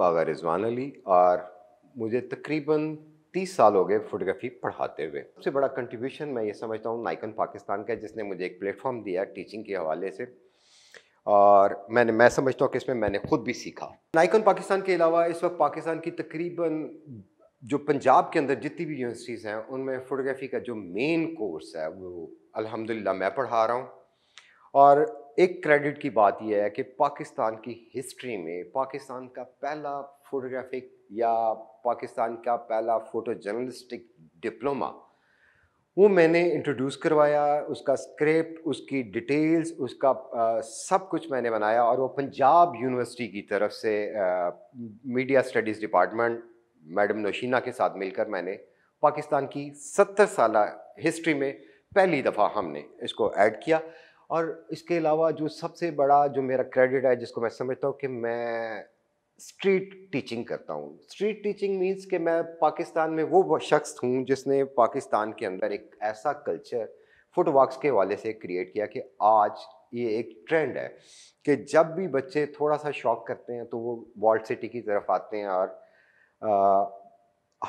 हूँ आगा रिजवान अली और मुझे तकरीबन तीस साल हो गए फोटोग्राफी पढ़ाते हुए सबसे बड़ा कंट्रीब्यूशन मैं ये समझता हूँ नाइकन पाकिस्तान का जिसने मुझे एक प्लेटफॉर्म दिया टीचिंग के हवाले से और मैंने मैं समझता हूँ कि इसमें मैंने खुद भी सीखा नाइकन पाकिस्तान के अलावा इस वक्त पाकिस्तान की तकरीबन जो पंजाब के अंदर जितनी भी यूनिवर्सिटीज़ हैं उनमें फ़ोटोग्राफी का जो मेन कोर्स है वो अलहमदिल्ला मैं पढ़ा रहा हूँ और एक क्रेडिट की बात यह है कि पाकिस्तान की हिस्ट्री में पाकिस्तान का पहला फोटोग्राफिक या पाकिस्तान का पहला फ़ोटो जर्नलिस्टिक डिप्लोमा वो मैंने इंट्रोड्यूस करवाया उसका स्क्रिप्ट उसकी डिटेल्स उसका आ, सब कुछ मैंने बनाया और वो पंजाब यूनिवर्सिटी की तरफ से आ, media studies department madam Naushina के साथ मिलकर मैंने पाकिस्तान की सत्तर साल हिस्ट्री में पहली दफ़ा हमने इसको ऐड किया और इसके अलावा जो सबसे बड़ा जो मेरा क्रेडिट है जिसको मैं समझता हूँ कि मैं स्ट्रीट टीचिंग करता हूँ स्ट्रीट टीचिंग मीन्स कि मैं पाकिस्तान में वो शख्स हूँ जिसने पाकिस्तान के अंदर एक ऐसा कल्चर फुट वॉक्स के हवाले से क्रिएट किया कि आज ये एक ट्रेंड है कि जब भी बच्चे थोड़ा सा शौक करते हैं तो वो वर्ल्ड सिटी की तरफ आते हैं और आ,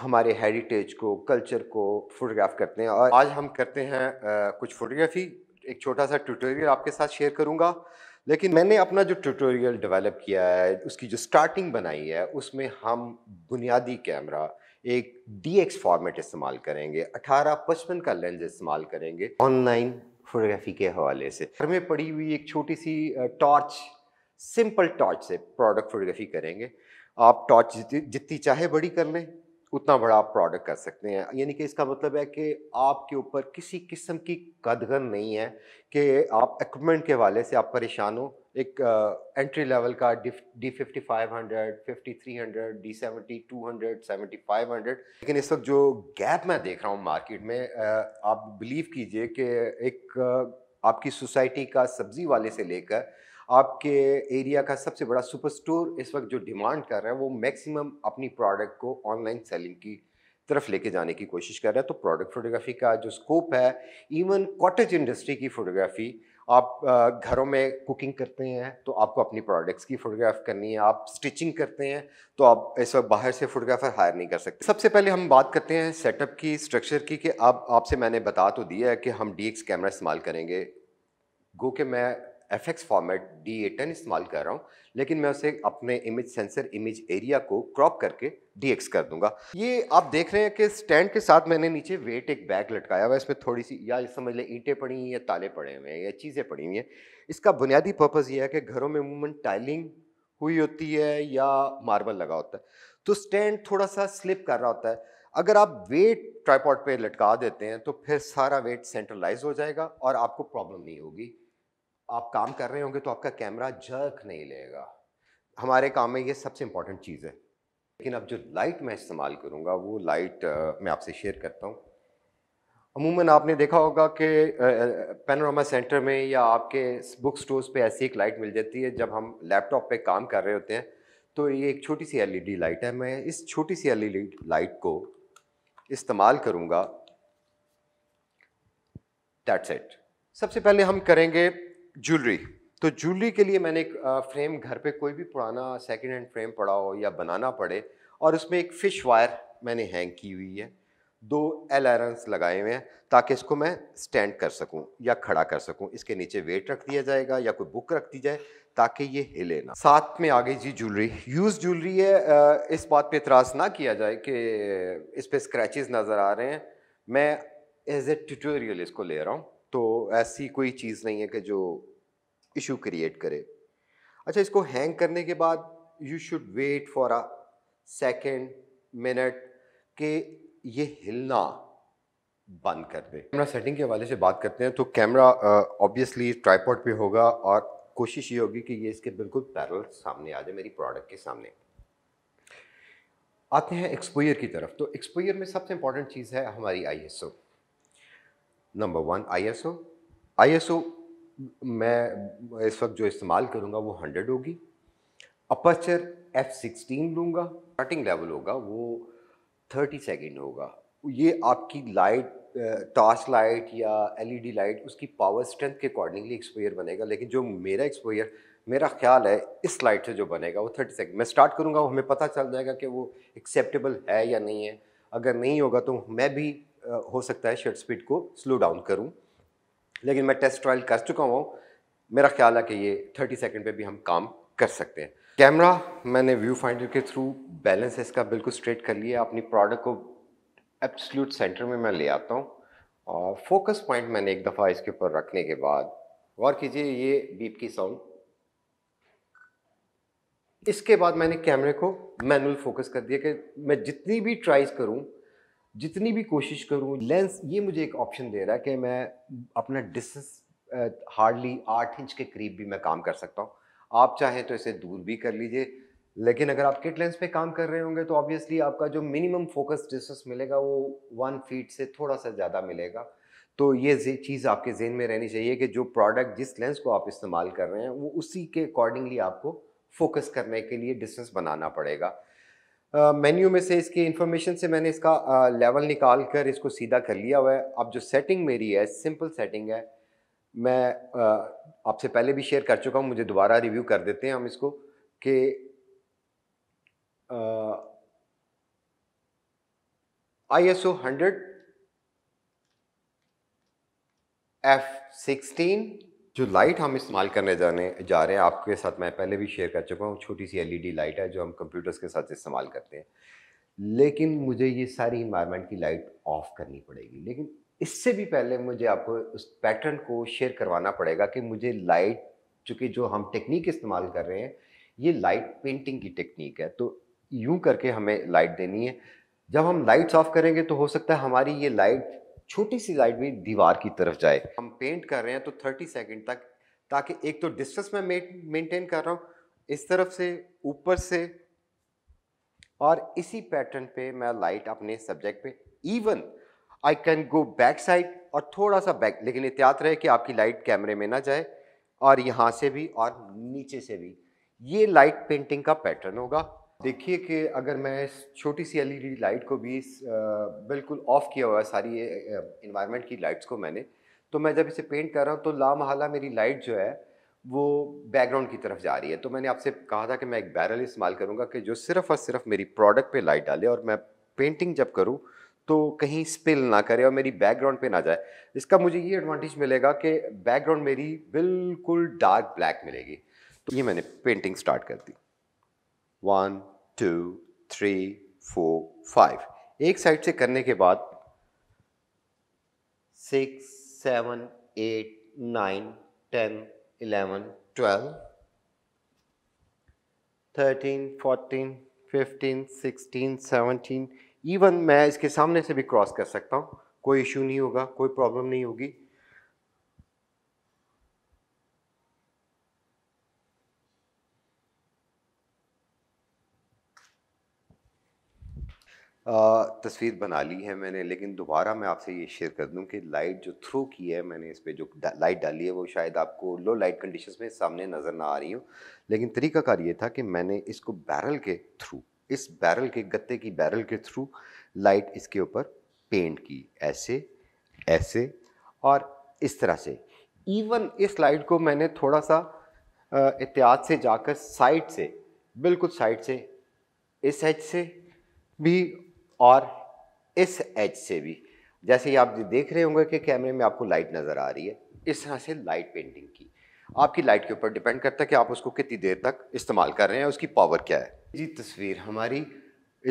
हमारे हेरिटेज को कल्चर को फोटोग्राफ करते हैं और आज हम करते हैं आ, कुछ फोटोग्राफी एक छोटा सा ट्यूटोरियल आपके साथ शेयर करूंगा लेकिन मैंने अपना जो ट्यूटोरियल डेवलप किया है उसकी जो स्टार्टिंग बनाई है उसमें हम बुनियादी कैमरा एक डी एक्स फॉर्मेट इस्तेमाल करेंगे अठारह पचपन का लेंस इस्तेमाल करेंगे ऑनलाइन फोटोग्राफी के हवाले से घर में पड़ी हुई एक छोटी सी टॉर्च सिंपल टॉर्च से प्रोडक्ट फोटोग्राफी करेंगे आप टॉर्च जितनी चाहे बड़ी कर लें उतना बड़ा आप प्रोडक्ट कर सकते हैं यानी कि इसका मतलब है कि आपके ऊपर किसी किस्म की कदगन नहीं है कि आप एकमेंट के वाले से आप परेशान हो एक एंट्री लेवल का D fifty five hundred fifty three hundred D seventy two hundred seventy five hundred लेकिन इस वक्त जो गैप मैं देख रहा हूँ मार्केट में uh, आप बिलीव कीजिए कि एक uh, आपकी सोसाइटी का सब्जी वाले से लेकर आपके एरिया का सबसे बड़ा सुपर स्टोर इस वक्त जो डिमांड कर रहा है वो मैक्सिमम अपनी प्रोडक्ट को ऑनलाइन सेलिंग की तरफ लेके जाने की कोशिश कर रहा है तो प्रोडक्ट फोटोग्राफी का जो स्कोप है इवन कॉटेज इंडस्ट्री की फ़ोटोग्राफी आप घरों में कुकिंग करते हैं तो आपको अपनी प्रोडक्ट्स की फ़ोटोग्राफ करनी है आप स्टिचिंग करते हैं तो आप इस वक्त बाहर से फोटोग्राफर हायर नहीं कर सकते सबसे पहले हम बात करते हैं सेटअप की स्ट्रक्चर की कि आप आपसे मैंने बता तो दिया है कि हम डी कैमरा इस्तेमाल करेंगे गो के मैं F X format D A ten इस्तेमाल कर रहा हूँ लेकिन मैं उसे अपने इमेज सेंसर इमेज एरिया को क्रॉप करके डी एक्स कर दूंगा ये आप देख रहे हैं कि स्टैंड के साथ मैंने नीचे वेट एक बैग लटकाया हुआ है इसमें थोड़ी सी या समझ लें ईंटें पड़ी हैं या ताले पड़े हुए हैं या चीज़ें पड़ी हुई हैं इसका बुनियादी पर्पज़ यह है कि घरों में मूवमेंट टाइलिंग हुई होती है या मार्बल लगा होता है तो स्टैंड थोड़ा सा स्लिप कर रहा होता है अगर आप वेट ट्राईपॉड पे लटका देते हैं तो फिर सारा वेट सेंट्रलाइज हो जाएगा और आपको प्रॉब्लम नहीं होगी आप काम कर रहे होंगे तो आपका कैमरा जर्क नहीं लेगा हमारे काम में ये सबसे इम्पॉर्टेंट चीज़ है लेकिन अब जो लाइट मैं इस्तेमाल करूँगा वो लाइट मैं आपसे शेयर करता हूँ अमूमन आपने देखा होगा कि पेनोरामा सेंटर में या आपके बुक स्टोर्स पे ऐसी एक लाइट मिल जाती है जब हम लैपटॉप पे काम कर रहे होते हैं तो ये एक छोटी सी एलईडी लाइट है मैं इस छोटी सी एलईडी लाइट को इस्तेमाल करूँगा दैट्स इट सबसे पहले हम करेंगे ज्वेलरी तो ज्वेलरी के लिए मैंने एक फ्रेम घर पे कोई भी पुराना सेकंड हैंड फ्रेम पड़ा हो या बनाना पड़े और उसमें एक फ़िश वायर मैंने हैंग की हुई है दो एल आयरन्स लगाए हुए हैं ताकि इसको मैं स्टैंड कर सकूं या खड़ा कर सकूं इसके नीचे वेट रख दिया जाएगा या कोई बुक रख दी जाए ताकि ये हिले ना साथ में आ गई जी ज्वेलरी यूज़ ज्वेलरी है इस बात पे इतराज़ ना किया जाए कि इस पर स्क्रैच नज़र आ रहे हैं मैं एज ए ट्यूटोरियल इसको ले रहा हूँ तो ऐसी कोई चीज़ नहीं है कि जो इशू क्रिएट करे अच्छा इसको हैंग करने के बाद you should wait for a second minute कि ये हिलना बंद कर दे कैमरा सेटिंग के हवाले से बात करते हैं तो कैमरा ऑब्वियसली ट्राईपॉड पे होगा और कोशिश ये होगी कि ये इसके बिल्कुल पैरल सामने आ जाए मेरी प्रोडक्ट के सामने आते हैं एक्सपोयर की तरफ तो एक्सपोयर में सबसे इंपॉर्टेंट चीज़ है हमारी I S O number one ISO ISO मैं इस वक्त जो इस्तेमाल करूँगा वो हंड्रेड होगी अपर्चर एफ़ सिक्सटीन लूँगा कटिंग लेवल होगा वो थर्टी सेकेंड होगा ये आपकी लाइट टॉर्च लाइट या एलईडी लाइट e उसकी पावर स्ट्रेंथ के अकॉर्डिंगली एक्सपोयर बनेगा लेकिन जो मेरा एक्सपोयर मेरा ख्याल है इस लाइट से जो बनेगा वो थर्टी सेकेंड मैं स्टार्ट करूँगा हमें पता चल जाएगा कि वो एक्सेप्टेबल है या नहीं है अगर नहीं होगा तो मैं भी हो सकता है शर्ट स्पीड को स्लो डाउन करूँ लेकिन मैं टेस्ट ट्रायल कर चुका हूँ मेरा ख्याल है कि ये 30 सेकंड पे भी हम काम कर सकते हैं कैमरा मैंने व्यू फाइंडर के थ्रू बैलेंस इसका बिल्कुल स्ट्रेट कर लिया अपनी प्रोडक्ट को एब्सल्यूट सेंटर में मैं ले आता हूँ और फोकस पॉइंट मैंने एक दफ़ा इसके ऊपर रखने के बाद गौर कीजिए ये बीप की साउंड इसके बाद मैंने कैमरे को मैनुअल फोकस कर दिया कि मैं जितनी भी ट्राइज करूँ जितनी भी कोशिश करूँ लेंस ये मुझे एक ऑप्शन दे रहा है कि मैं अपना डिस्टेंस हार्डली आठ इंच के करीब भी मैं काम कर सकता हूँ आप चाहें तो इसे दूर भी कर लीजिए लेकिन अगर आप किट लेंस पे काम कर रहे होंगे तो ऑब्वियसली आपका जो मिनिमम फोकस डिस्टेंस मिलेगा वो वन फीट से थोड़ा सा ज़्यादा मिलेगा तो ये चीज़ आपके जेन में रहनी चाहिए कि जो प्रोडक्ट जिस लेंस को आप इस्तेमाल कर रहे हैं वो उसी के अकॉर्डिंगली आपको फोकस करने के लिए डिस्टेंस बनाना पड़ेगा मेन्यू में से इसकी इन्फॉर्मेशन से मैंने इसका लेवल निकाल कर इसको सीधा कर लिया हुआ है अब जो सेटिंग मेरी है सिंपल सेटिंग है मैं आपसे पहले भी शेयर कर चुका हूँ मुझे दोबारा रिव्यू कर देते हैं हम इसको कि I S O hundred F sixteen जो लाइट हम इस्तेमाल करने जाने जा रहे हैं आपके साथ मैं पहले भी शेयर कर चुका हूँ छोटी सी एलईडी लाइट है जो हम कंप्यूटर्स के साथ इस्तेमाल करते हैं लेकिन मुझे ये सारी इन्वायरमेंट की लाइट ऑफ करनी पड़ेगी लेकिन इससे भी पहले मुझे आपको उस पैटर्न को शेयर करवाना पड़ेगा कि मुझे लाइट चूँकि जो हम टेक्निक इस्तेमाल कर रहे हैं ये लाइट पेंटिंग की टेक्निक है तो यूँ करके हमें लाइट देनी है जब हम लाइट्स ऑफ करेंगे तो हो सकता है हमारी ये लाइट छोटी सी लाइट भी दीवार की तरफ जाए हम पेंट कर रहे हैं तो थर्टी सेकेंड तक ताकि एक तो डिस्टेंस में मेंटेन कर रहा हूँ इस तरफ से ऊपर से और इसी पैटर्न पे मैं लाइट अपने सब्जेक्ट पे even I can go back side और थोड़ा सा बैक लेकिन एहतियात रहे कि आपकी लाइट कैमरे में ना जाए और यहाँ से भी और नीचे से भी ये लाइट पेंटिंग का पैटर्न होगा हाँ। देखिए कि अगर मैं इस छोटी सी एलईडी लाइट को भी बिल्कुल ऑफ किया हुआ है सारी इन्वायरमेंट की लाइट्स को मैंने तो मैं जब इसे पेंट कर रहा हूँ तो लामहला मेरी लाइट जो है वो बैकग्राउंड की तरफ जा रही है तो मैंने आपसे कहा था कि मैं एक बैरल इस्तेमाल करूँगा कि जो सिर्फ और सिर्फ मेरी प्रोडक्ट पे लाइट डाले और मैं पेंटिंग जब करूँ तो कहीं स्पिल ना करे और मेरी बैकग्राउंड पे ना जाए इसका मुझे ये एडवांटेज मिलेगा कि बैकग्राउंड मेरी बिल्कुल डार्क ब्लैक मिलेगी तो ये मैंने पेंटिंग स्टार्ट कर दी one two three four five एक साइड से करने के बाद six seven eight nine ten eleven twelve thirteen fourteen fifteen sixteen seventeen even मैं इसके सामने से भी क्रॉस कर सकता हूँ कोई इशू नहीं होगा कोई प्रॉब्लम नहीं होगी तस्वीर बना ली है मैंने लेकिन दोबारा मैं आपसे ये शेयर कर दूं कि लाइट जो थ्रो की है मैंने इस पर जो लाइट डाली है वो शायद आपको लो लाइट कंडीशंस में सामने नज़र ना आ रही हो लेकिन तरीकाकार ये था कि मैंने इसको बैरल के थ्रू इस बैरल के गत्ते की बैरल के थ्रू लाइट इसके ऊपर पेंट की ऐसे ऐसे और इस तरह से इवन इस लाइट को मैंने थोड़ा सा एहतियात से जाकर साइड से बिल्कुल साइड से इस एज से भी और इस एज से भी जैसे ही आप देख रहे होंगे कि कैमरे में आपको लाइट नज़र आ रही है इस तरह से लाइट पेंटिंग की आपकी लाइट के ऊपर डिपेंड करता है कि आप उसको कितनी देर तक इस्तेमाल कर रहे हैं उसकी पावर क्या है जी तस्वीर हमारी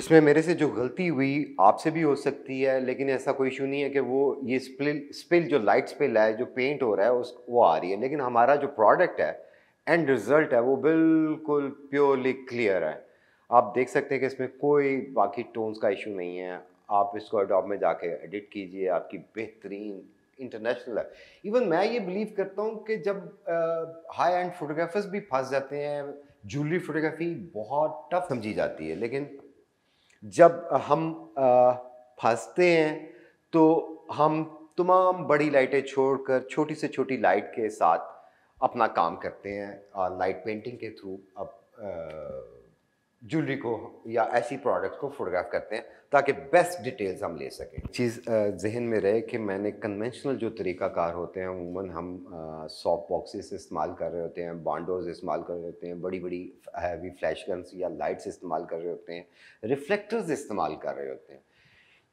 इसमें मेरे से जो गलती हुई आपसे भी हो सकती है लेकिन ऐसा कोई इशू नहीं है कि वो ये स्पिल स्पिल जो लाइट स्पिल है जो पेंट हो रहा है उस वो आ रही है लेकिन हमारा जो प्रोडक्ट है एंड रिज़ल्ट है वो बिल्कुल प्योरली क्लियर है आप देख सकते हैं कि इसमें कोई बाकी टोन्स का इशू नहीं है आप इसको अडोब में जाके एडिट कीजिए आपकी बेहतरीन इंटरनेशनल है इवन मैं ये बिलीव करता हूँ कि जब हाई एंड फोटोग्राफर्स भी फंस जाते हैं जूलरी फोटोग्राफी बहुत टफ समझी जाती है लेकिन जब हम फंसते हैं तो हम तमाम बड़ी लाइटें छोड़कर छोटी से छोटी लाइट के साथ अपना काम करते हैं लाइट पेंटिंग के थ्रू अब ज्वेलरी को या ऐसी प्रोडक्ट को फोटोग्राफ करते हैं ताकि बेस्ट डिटेल्स हम ले सकें चीज़ जहन में रहे कि मैंने कन्वेंशनल जो तरीक़ाकार होते हैं अमूमन हम सॉफ्ट बॉक्सेस इस्तेमाल कर रहे होते हैं बॉन्डोज इस्तेमाल कर रहे होते हैं बड़ी बड़ी हैवी फ्लैश गन्स या लाइट्स इस्तेमाल कर रहे होते हैं रिफ्लेक्टर्स इस्तेमाल कर रहे होते हैं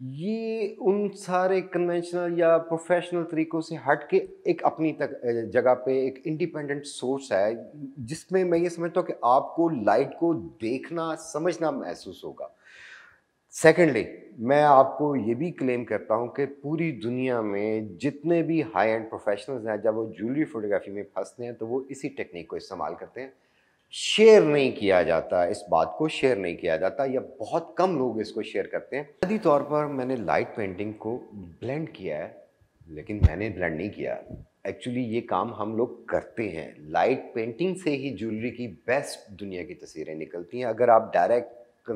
ये उन सारे कन्वेंशनल या प्रोफेशनल तरीकों से हट के एक अपनी तक जगह पे एक इंडिपेंडेंट सोर्स है जिसमें मैं ये समझता हूँ कि आपको लाइट को देखना समझना महसूस होगा सेकेंडली मैं आपको ये भी क्लेम करता हूँ कि पूरी दुनिया में जितने भी हाई एंड प्रोफेशनल्स हैं जब वो ज्वेलरी फोटोग्राफी में फंसते हैं तो वो इसी टेक्निक को इस्तेमाल करते हैं शेयर नहीं किया जाता इस बात को शेयर नहीं किया जाता या बहुत कम लोग इसको शेयर करते हैं आदि तौर पर मैंने लाइट पेंटिंग को ब्लेंड किया है लेकिन मैंने ब्लेंड नहीं किया एक्चुअली ये काम हम लोग करते हैं लाइट पेंटिंग से ही ज्वेलरी की बेस्ट दुनिया की तस्वीरें निकलती हैं अगर आप डायरेक्ट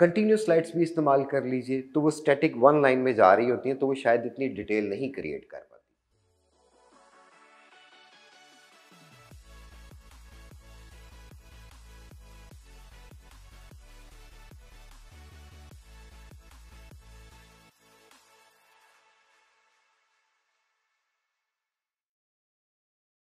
कंटिन्यूस लाइट्स भी इस्तेमाल कर लीजिए तो वो स्टैटिक वन लाइन में जा रही होती हैं तो वो शायद इतनी डिटेल नहीं क्रिएट कर